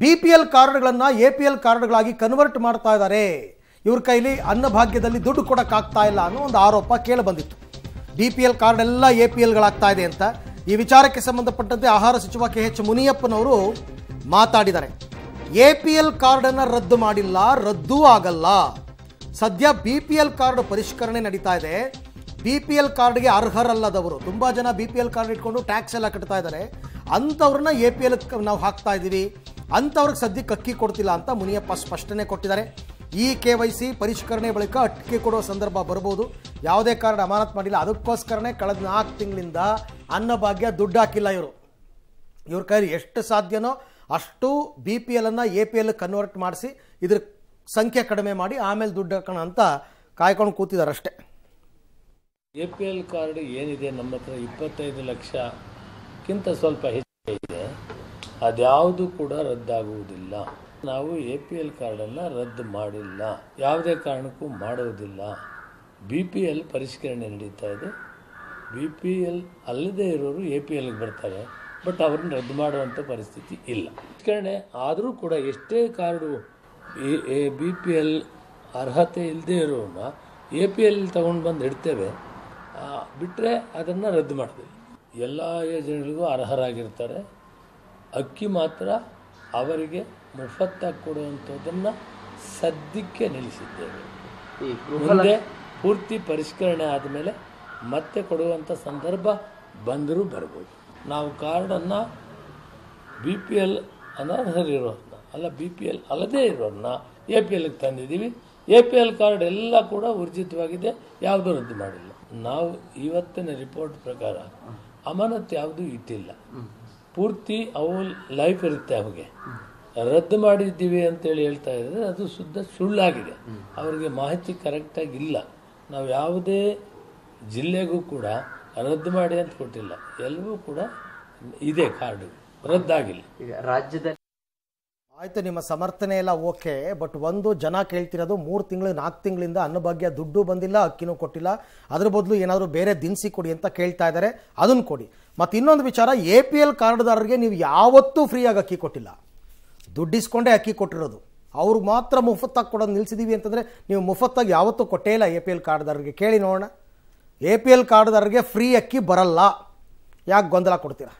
B P L ಕಾರ್ಡ್ಗಳನ್ನು A P L ಕಾರ್ಡ್ಗಳಾಗಿ convert ಮಾಡ್ತಾ ಇದ್ದಾರೆ ಇವ್ರ ಕೈಲಿ ಅನ್ನಭಾಗ್ಯದಲ್ಲಿ ದುಡ್ಡು ಕೊಡೋಕ್ಕಾಗ್ತಾ ಇಲ್ಲ ಅನ್ನೋ ಒಂದು ಆರೋಪ ಕೇಳಿಬಂದಿತ್ತು ಬಿ ಪಿ ಎಲ್ ಕಾರ್ಡ್ ಎಲ್ಲ ಎ ಪಿ ಎಲ್ಗಳಾಗ್ತಾ ಇದೆ ಅಂತ ಈ ವಿಚಾರಕ್ಕೆ ಸಂಬಂಧಪಟ್ಟಂತೆ ಆಹಾರ ಸಚಿವ ಕೆ ಎಚ್ ಮುನಿಯಪ್ಪನವರು ಮಾತಾಡಿದ್ದಾರೆ ಎ ಪಿ ಎಲ್ ಕಾರ್ಡನ್ನು ರದ್ದು ಮಾಡಿಲ್ಲ ರದ್ದೂ ಆಗಲ್ಲ ಸದ್ಯ ಬಿ ಪಿ ಎಲ್ ಕಾರ್ಡ್ ಪರಿಷ್ಕರಣೆ ನಡೀತಾ ಇದೆ ಬಿ ಪಿ ಎಲ್ ಕಾರ್ಡ್ಗೆ ಅರ್ಹರಲ್ಲದವರು ತುಂಬ ಜನ ಬಿ ಪಿ ಎಲ್ ಕಾರ್ಡ್ ಇಟ್ಕೊಂಡು ಟ್ಯಾಕ್ಸ್ ಎಲ್ಲ ಕಟ್ತಾ ಇದ್ದಾರೆ ಅಂಥವ್ರನ್ನ ಎ ಪಿ ಎಲ್ ನಾವು ಹಾಕ್ತಾ ಇದ್ದೀವಿ ಅಂಥವ್ರಿಗೆ ಸದ್ಯಕ್ಕೆ ಅಕ್ಕಿ ಕೊಡ್ತಿಲ್ಲ ಅಂತ ಮುನಿಯಪ್ಪ ಸ್ಪಷ್ಟನೆ ಕೊಟ್ಟಿದ್ದಾರೆ ಈ ಕೆ ವೈ ಸಿ ಪರಿಷ್ಕರಣೆ ಬಳಿಕ ಅಟ್ಟಿಗೆ ಕೊಡುವ ಸಂದರ್ಭ ಬರ್ಬೋದು ಯಾವುದೇ ಕಾರಣ ಅಮಾನತ್ ಮಾಡಿಲ್ಲ ಅದಕ್ಕೋಸ್ಕರನೇ ಕಳೆದ ನಾಲ್ಕು ತಿಂಗಳಿಂದ ಅನ್ನಭಾಗ್ಯ ದುಡ್ಡು ಹಾಕಿಲ್ಲ ಇವರು ಇವ್ರ ಕೈಯಲ್ಲಿ ಎಷ್ಟು ಸಾಧ್ಯನೋ ಅಷ್ಟು ಬಿ ಪಿ ಎಲನ್ನು ಎ ಪಿ ಎಲ್ ಕನ್ವರ್ಟ್ ಮಾಡಿಸಿ ಇದ್ರ ಸಂಖ್ಯೆ ಕಡಿಮೆ ಮಾಡಿ ಆಮೇಲೆ ದುಡ್ಡು ಹಾಕೋಣ ಅಂತ ಕಾಯ್ಕೊಂಡು ಕೂತಿದ್ದಾರೆ ಅಷ್ಟೇ ಎ ಪಿ ಎಲ್ ಕಾರ್ಡ್ ಏನಿದೆ ನಮ್ಮ ಹತ್ರ ಇಪ್ಪತ್ತೈದು ಲಕ್ಷಕ್ಕಿಂತ ಸ್ವಲ್ಪ ಹೆಚ್ಚು ಇದೆ ಅದ್ಯಾವುದು ಕೂಡ ರದ್ದಾಗುವುದಿಲ್ಲ ನಾವು ಎ ಪಿ ಎಲ್ ಕಾರ್ಡನ್ನು ರದ್ದು ಮಾಡಿಲ್ಲ ಯಾವುದೇ ಕಾರಣಕ್ಕೂ ಮಾಡುವುದಿಲ್ಲ ಬಿ ಪಿ ಎಲ್ ಪರಿಷ್ಕರಣೆ ನಡೀತಾ ಇದೆ ಬಿ ಪಿ ಎಲ್ ಅಲ್ಲದೇ ಇರೋರು ಎ ಪಿ ಎಲ್ಗೆ ಬರ್ತಾರೆ ಬಟ್ ಅವ್ರನ್ನ ರದ್ದು ಮಾಡುವಂಥ ಪರಿಸ್ಥಿತಿ ಇಲ್ಲ ಪರಿಷ್ಕರಣೆ ಆದರೂ ಕೂಡ ಎಷ್ಟೇ card A B P L ಅರ್ಹತೆ ಇಲ್ಲದೇ ಇರೋನ ಎ ಪಿ ಎಲ್ ತಗೊಂಡು ಬಂದು ಇಡ್ತೇವೆ ಬಿಟ್ಟರೆ ಅದನ್ನು ರದ್ದು ಮಾಡ್ತೇವೆ ಎಲ್ಲ ಯೋಜನೆಗಳಿಗೂ ಅರ್ಹರಾಗಿರ್ತಾರೆ ಅಕ್ಕಿ ಮಾತ್ರ ಅವರಿಗೆ ಮುಫತ್ತಾಗಿ ಕೊಡುವಂಥದ್ದನ್ನು ಸದ್ಯಕ್ಕೆ ನಿಲ್ಲಿಸಿದ್ದೇವೆ ಮುಂದೆ ಪೂರ್ತಿ ಪರಿಷ್ಕರಣೆ ಆದಮೇಲೆ ಮತ್ತೆ ಕೊಡುವಂಥ ಸಂದರ್ಭ ಬಂದರೂ ಬರ್ಬೋದು ನಾವು ಕಾರ್ಡನ್ನು ಬಿ ಪಿ ಎಲ್ ಅನರ್ಹರಿರೋದನ್ನ ಅಲ್ಲ ಬಿ ಪಿ ಎಲ್ ಅಲ್ಲದೇ ಇರೋದನ್ನ ಎ ಪಿ ಎಲ್ಗೆ ತಂದಿದ್ದೀವಿ ಎ ಪಿ ಎಲ್ ಕಾರ್ಡ್ ಎಲ್ಲ ಕೂಡ ಊರ್ಜಿತವಾಗಿದೆ ಯಾವುದೂ ರದ್ದು ಮಾಡಿಲ್ಲ ನಾವು ಇವತ್ತಿನ ರಿಪೋರ್ಟ್ ಪ್ರಕಾರ ಅಮಾನತ್ ಯಾವುದೂ ಇಟ್ಟಿಲ್ಲ ಪೂರ್ತಿ ಅವು ಲೈಫ್ ಇರುತ್ತೆ ಅವಗೆ ರದ್ದು ಮಾಡಿದ್ದೀವಿ ಅಂತೇಳಿ ಹೇಳ್ತಾ ಇದ್ರೆ ಅದು ಶುದ್ಧ ಸುಳ್ಳಾಗಿದೆ ಅವರಿಗೆ ಮಾಹಿತಿ ಕರೆಕ್ಟಾಗಿ ಇಲ್ಲ ನಾವು ಯಾವುದೇ ಜಿಲ್ಲೆಗೂ ಕೂಡ ರದ್ದು ಮಾಡಿ ಅಂತ ಕೊಟ್ಟಿಲ್ಲ ಎಲ್ಲವೂ ಕೂಡ ಇದೆ ಕಾರ್ಡು ರದ್ದಾಗಿಲ್ಲ ರಾಜ್ಯದಲ್ಲಿ ಆಯ್ತು ನಿಮ್ಮ ಸಮರ್ಥನೆ ಎಲ್ಲ ಓಕೆ ಬಟ್ ಒಂದು ಜನ ಕೇಳ್ತಿರೋದು ಮೂರು ತಿಂಗಳು ನಾಲ್ಕು ತಿಂಗಳಿಂದ ಅನ್ನಭಾಗ್ಯ ದುಡ್ಡು ಬಂದಿಲ್ಲ ಅಕ್ಕಿನೂ ಕೊಟ್ಟಿಲ್ಲ ಅದ್ರ ಬದಲು ಏನಾದರೂ ಬೇರೆ ದಿನಸಿ ಕೊಡಿ ಅಂತ ಕೇಳ್ತಾ ಇದ್ದಾರೆ ಅದನ್ನು ಕೊಡಿ ಮತ್ತು ಇನ್ನೊಂದು ವಿಚಾರ ಎ ಪಿ ಎಲ್ ಕಾರ್ಡ್ದಾರರಿಗೆ ನೀವು ಯಾವತ್ತೂ ಫ್ರೀಯಾಗಿ ಅಕ್ಕಿ ಕೊಟ್ಟಿಲ್ಲ ದುಡ್ಡಿಸ್ಕೊಂಡೇ ಅಕ್ಕಿ ಕೊಟ್ಟಿರೋದು ಅವ್ರು ಮಾತ್ರ ಮುಫತ್ತಾಗಿ ಕೊಡೋದು ನಿಲ್ಲಿಸಿದ್ದೀವಿ ಅಂತಂದರೆ ನೀವು ಮುಫತ್ತಾಗಿ ಯಾವತ್ತೂ ಕೊಟ್ಟೇ ಇಲ್ಲ ಎ ಪಿ ಎಲ್ ಕಾರ್ಡ್ದಾರರಿಗೆ ಕೇಳಿ ನೋಡೋಣ ಎ ಪಿ ಎಲ್ ಕಾರ್ಡ್ದಾರರಿಗೆ ಫ್ರೀ ಅಕ್ಕಿ ಬರಲ್ಲ ಯಾಕೆ ಗೊಂದಲ ಕೊಡ್ತೀರಾ